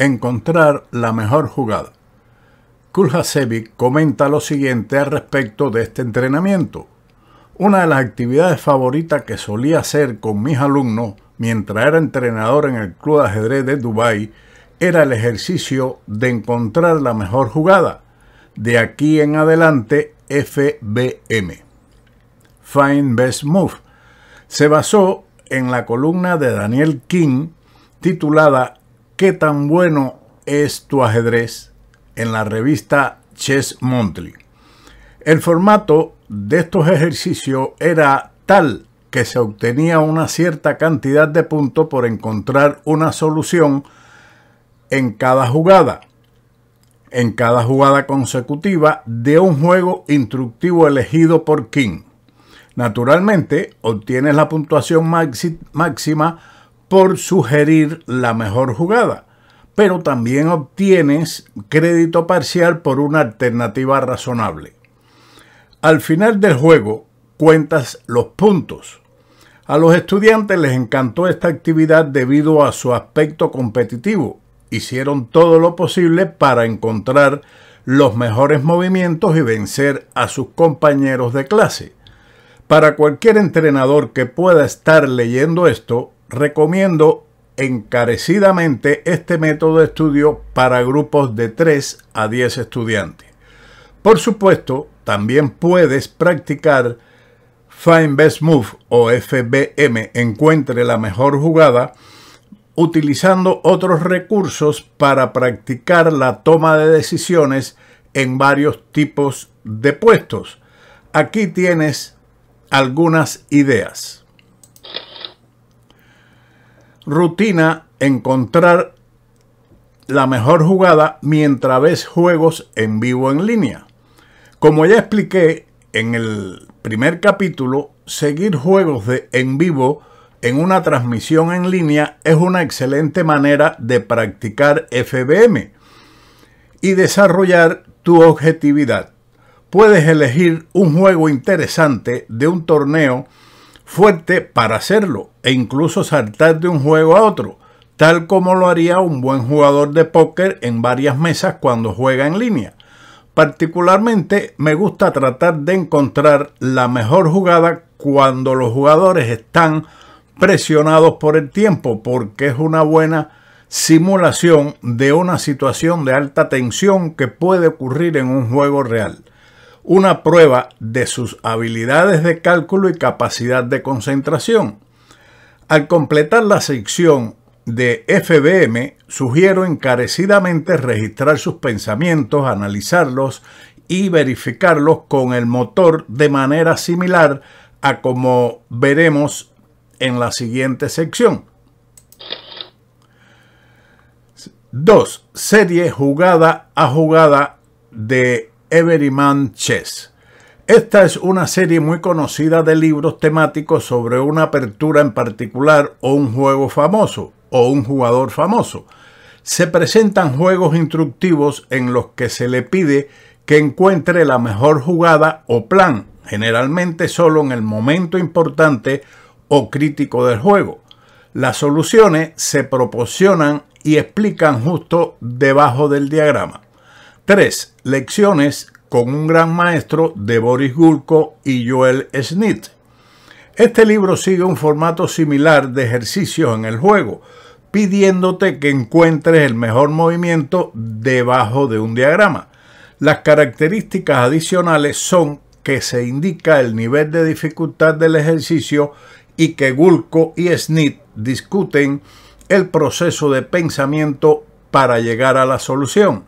encontrar la mejor jugada. Kulhasevic comenta lo siguiente al respecto de este entrenamiento. Una de las actividades favoritas que solía hacer con mis alumnos mientras era entrenador en el Club de Ajedrez de Dubái era el ejercicio de encontrar la mejor jugada. De aquí en adelante, FBM. Find Best Move. Se basó en la columna de Daniel King titulada ¿Qué tan bueno es tu ajedrez? en la revista Chess Monthly. El formato de estos ejercicios era tal que se obtenía una cierta cantidad de puntos por encontrar una solución en cada jugada, en cada jugada consecutiva de un juego instructivo elegido por King. Naturalmente, obtienes la puntuación máxima por sugerir la mejor jugada, pero también obtienes crédito parcial por una alternativa razonable. Al final del juego cuentas los puntos. A los estudiantes les encantó esta actividad debido a su aspecto competitivo. Hicieron todo lo posible para encontrar los mejores movimientos y vencer a sus compañeros de clase. Para cualquier entrenador que pueda estar leyendo esto, recomiendo encarecidamente este método de estudio para grupos de 3 a 10 estudiantes. Por supuesto, también puedes practicar Find Best Move o FBM, encuentre la mejor jugada, utilizando otros recursos para practicar la toma de decisiones en varios tipos de puestos. Aquí tienes algunas ideas rutina encontrar la mejor jugada mientras ves juegos en vivo en línea. Como ya expliqué en el primer capítulo, seguir juegos de en vivo en una transmisión en línea es una excelente manera de practicar FBM y desarrollar tu objetividad. Puedes elegir un juego interesante de un torneo fuerte para hacerlo e incluso saltar de un juego a otro, tal como lo haría un buen jugador de póker en varias mesas cuando juega en línea. Particularmente me gusta tratar de encontrar la mejor jugada cuando los jugadores están presionados por el tiempo porque es una buena simulación de una situación de alta tensión que puede ocurrir en un juego real una prueba de sus habilidades de cálculo y capacidad de concentración. Al completar la sección de FBM, sugiero encarecidamente registrar sus pensamientos, analizarlos y verificarlos con el motor de manera similar a como veremos en la siguiente sección. 2. Serie jugada a jugada de Everyman Chess. Esta es una serie muy conocida de libros temáticos sobre una apertura en particular o un juego famoso o un jugador famoso. Se presentan juegos instructivos en los que se le pide que encuentre la mejor jugada o plan, generalmente solo en el momento importante o crítico del juego. Las soluciones se proporcionan y explican justo debajo del diagrama. 3. Lecciones con un gran maestro de Boris Gulko y Joel Smith. Este libro sigue un formato similar de ejercicios en el juego, pidiéndote que encuentres el mejor movimiento debajo de un diagrama. Las características adicionales son que se indica el nivel de dificultad del ejercicio y que Gulko y Snit discuten el proceso de pensamiento para llegar a la solución.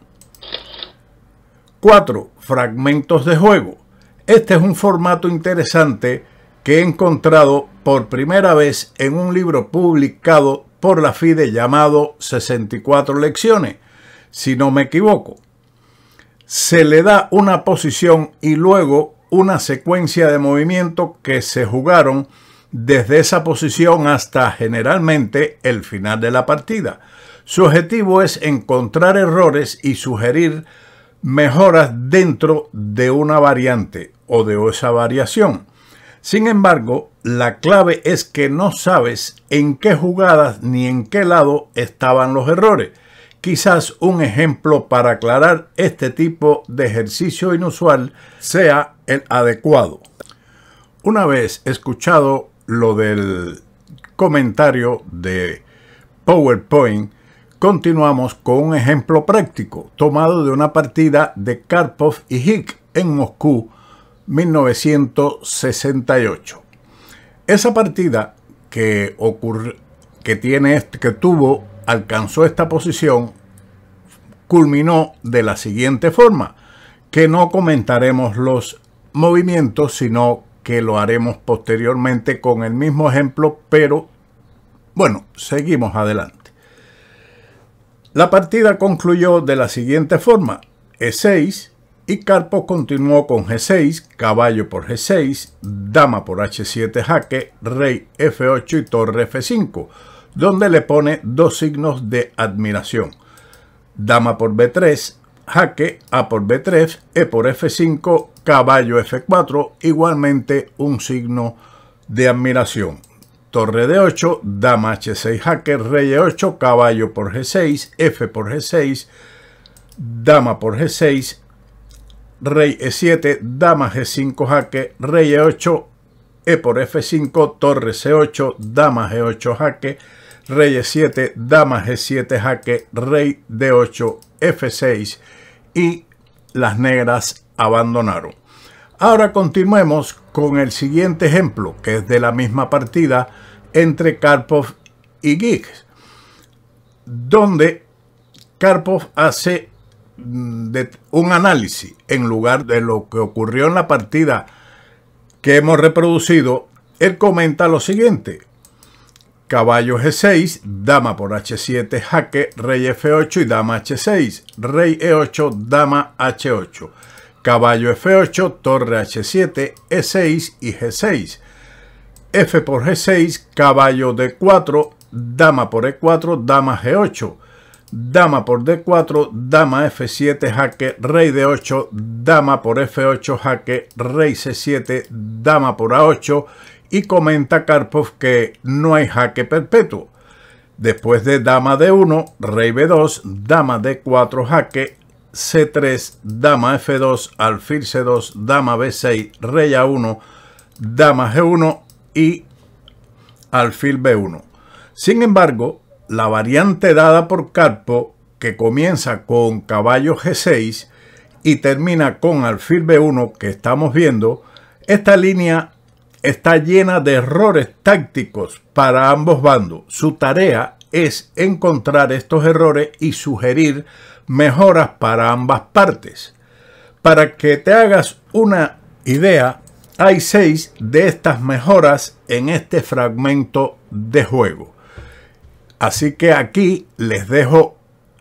4. Fragmentos de juego. Este es un formato interesante que he encontrado por primera vez en un libro publicado por la FIDE llamado 64 lecciones, si no me equivoco. Se le da una posición y luego una secuencia de movimientos que se jugaron desde esa posición hasta generalmente el final de la partida. Su objetivo es encontrar errores y sugerir mejoras dentro de una variante o de esa variación. Sin embargo, la clave es que no sabes en qué jugadas ni en qué lado estaban los errores. Quizás un ejemplo para aclarar este tipo de ejercicio inusual sea el adecuado. Una vez escuchado lo del comentario de PowerPoint, Continuamos con un ejemplo práctico tomado de una partida de Karpov y Hick en Moscú 1968. Esa partida que, que, tiene, que tuvo, alcanzó esta posición, culminó de la siguiente forma, que no comentaremos los movimientos, sino que lo haremos posteriormente con el mismo ejemplo, pero bueno, seguimos adelante. La partida concluyó de la siguiente forma. E6 y Carpo continuó con G6, caballo por G6, dama por H7 jaque, rey F8 y torre F5, donde le pone dos signos de admiración. Dama por B3, jaque, A por B3, E por F5, caballo F4, igualmente un signo de admiración torre de 8, dama h6 e e jaque, rey e8, caballo por g6, f por g6, dama por g6, rey e7, dama g5 jaque, rey e8, e por f5, torre c8, dama g8 jaque, rey e7, dama g7 jaque, rey d8, f6 y las negras abandonaron. Ahora continuemos con el siguiente ejemplo, que es de la misma partida entre Karpov y Giggs, donde Karpov hace mm, un análisis en lugar de lo que ocurrió en la partida que hemos reproducido. Él comenta lo siguiente. Caballo G6, dama por H7, jaque, rey F8 y dama H6, rey E8, dama H8 caballo F8, torre H7, E6 y G6. F por G6, caballo D4, dama por E4, dama G8. Dama por D4, dama F7, jaque, rey D8, dama por F8, jaque, rey C7, dama por A8 y comenta Karpov que no hay jaque perpetuo. Después de dama D1, rey B2, dama D4, jaque, C3, dama F2, alfil C2, dama B6, rey A1, dama G1 y alfil B1. Sin embargo, la variante dada por Carpo, que comienza con caballo G6 y termina con alfil B1 que estamos viendo, esta línea está llena de errores tácticos para ambos bandos. Su tarea es encontrar estos errores y sugerir mejoras para ambas partes. Para que te hagas una idea, hay seis de estas mejoras en este fragmento de juego. Así que aquí les dejo,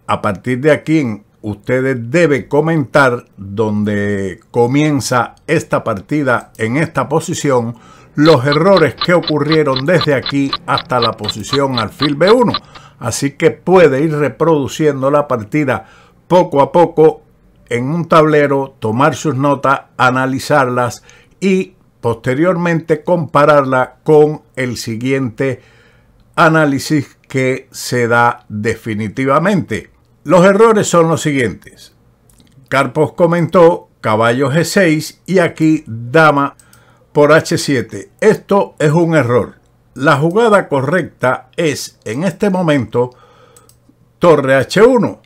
a partir de aquí, ustedes deben comentar donde comienza esta partida en esta posición los errores que ocurrieron desde aquí hasta la posición alfil B1. Así que puede ir reproduciendo la partida poco a poco en un tablero, tomar sus notas, analizarlas y posteriormente compararla con el siguiente análisis que se da definitivamente. Los errores son los siguientes. Carpos comentó caballo G6 y aquí dama por H7. Esto es un error. La jugada correcta es en este momento torre H1.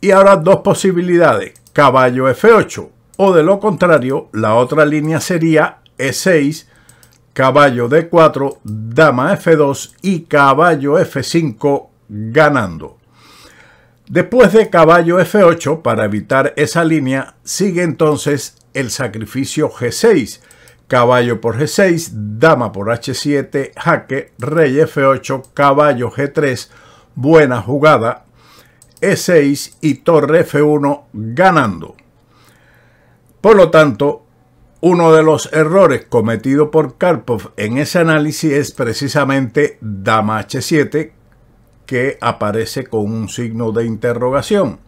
Y ahora dos posibilidades, caballo F8 o de lo contrario la otra línea sería E6, caballo D4, dama F2 y caballo F5 ganando. Después de caballo F8, para evitar esa línea, sigue entonces el sacrificio G6, caballo por G6, dama por H7, jaque, rey F8, caballo G3, buena jugada, E6 y torre F1 ganando. Por lo tanto, uno de los errores cometidos por Karpov en ese análisis es precisamente dama H7, que aparece con un signo de interrogación.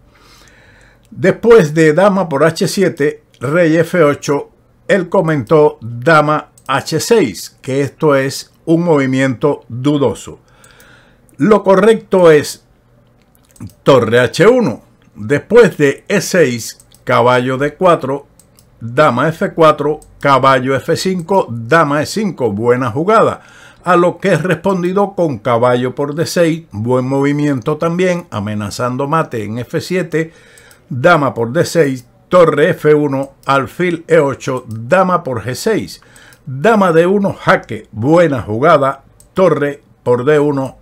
Después de dama por H7, rey F8, él comentó Dama H6, que esto es un movimiento dudoso. Lo correcto es Torre H1, después de E6, caballo D4, Dama F4, caballo F5, Dama E5, buena jugada. A lo que es respondido con caballo por D6, buen movimiento también, amenazando mate en F7, Dama por D6, torre F1, alfil E8, dama por G6, dama D1, jaque, buena jugada, torre por D1,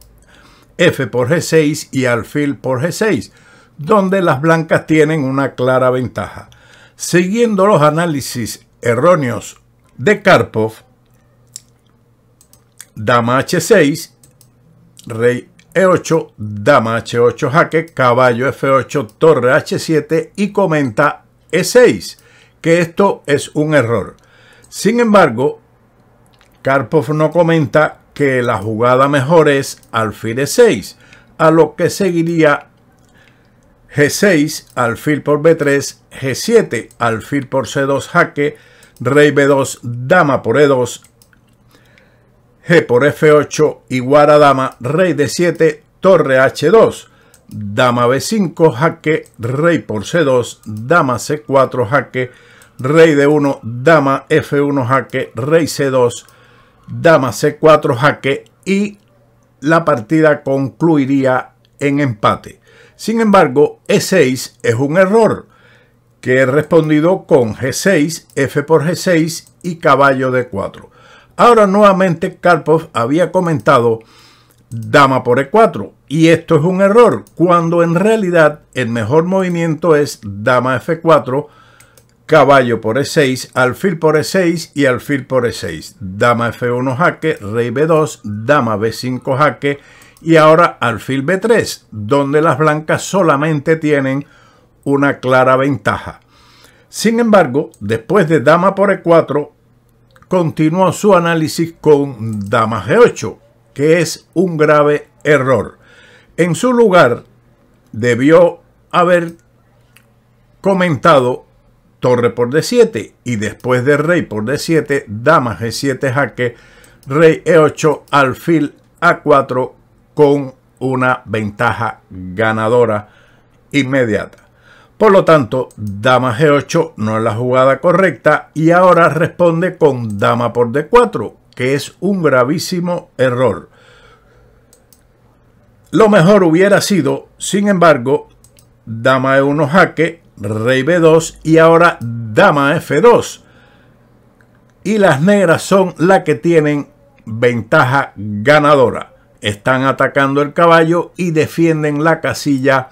F por G6 y alfil por G6, donde las blancas tienen una clara ventaja. Siguiendo los análisis erróneos de Karpov, dama H6, rey E8, dama H8 jaque, caballo F8, torre H7 y comenta e6, que esto es un error. Sin embargo, Karpov no comenta que la jugada mejor es alfil E6, a lo que seguiría G6, alfil por B3, G7, alfil por C2, jaque, rey B2, dama por E2, G por F8, igual a dama, rey D7, torre H2 dama b5, jaque, rey por c2, dama c4, jaque, rey d1, dama f1, jaque, rey c2, dama c4, jaque y la partida concluiría en empate. Sin embargo, e6 es un error que he respondido con g6, f por g6 y caballo d4. Ahora nuevamente Karpov había comentado dama por e4. Y esto es un error, cuando en realidad el mejor movimiento es dama f4, caballo por e6, alfil por e6 y alfil por e6. Dama f1 jaque, rey b2, dama b5 jaque y ahora alfil b3, donde las blancas solamente tienen una clara ventaja. Sin embargo, después de dama por e4, continuó su análisis con dama g8, que es un grave error. En su lugar, debió haber comentado torre por d7 y después de rey por d7, dama g7 jaque, rey e8, alfil a4 con una ventaja ganadora inmediata. Por lo tanto, dama g8 no es la jugada correcta y ahora responde con dama por d4, que es un gravísimo error. Lo mejor hubiera sido, sin embargo, dama e1 jaque, rey b2 y ahora dama f2. Y las negras son las que tienen ventaja ganadora. Están atacando el caballo y defienden la casilla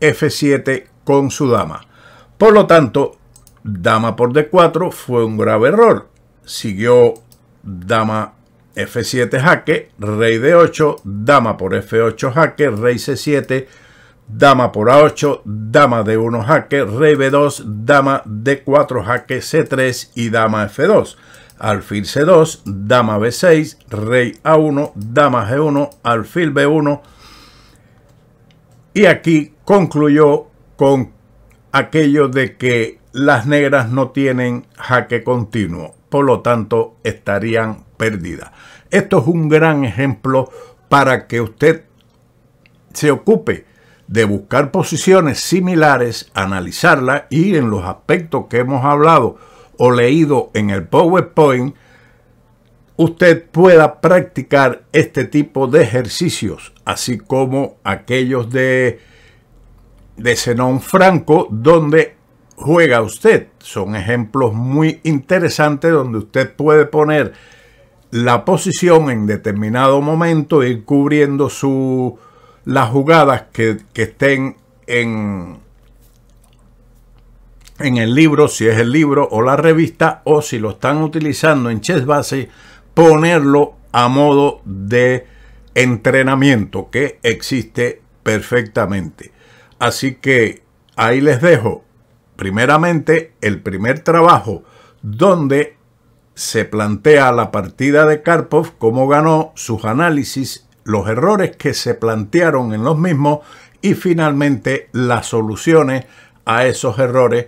f7 con su dama. Por lo tanto, dama por d4 fue un grave error siguió dama f7 jaque, rey d8, dama por f8 jaque, rey c7, dama por a8, dama de 1 jaque, rey b2, dama d4 jaque, c3 y dama f2. Alfil c2, dama b6, rey a1, dama g1, alfil b1. Y aquí concluyó con aquello de que las negras no tienen jaque continuo, por lo tanto estarían perdidas. Esto es un gran ejemplo para que usted se ocupe de buscar posiciones similares, analizarlas y en los aspectos que hemos hablado o leído en el PowerPoint, usted pueda practicar este tipo de ejercicios, así como aquellos de, de Zenón Franco, donde juega usted. Son ejemplos muy interesantes donde usted puede poner la posición en determinado momento y cubriendo su, las jugadas que, que estén en, en el libro, si es el libro o la revista, o si lo están utilizando en Chess Base, ponerlo a modo de entrenamiento que existe perfectamente. Así que ahí les dejo primeramente el primer trabajo donde se plantea la partida de Karpov, cómo ganó, sus análisis, los errores que se plantearon en los mismos y finalmente las soluciones a esos errores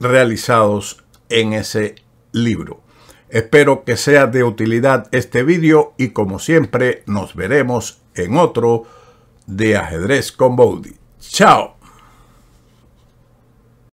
realizados en ese libro. Espero que sea de utilidad este vídeo y como siempre nos veremos en otro de ajedrez con Bowdy. ¡Chao!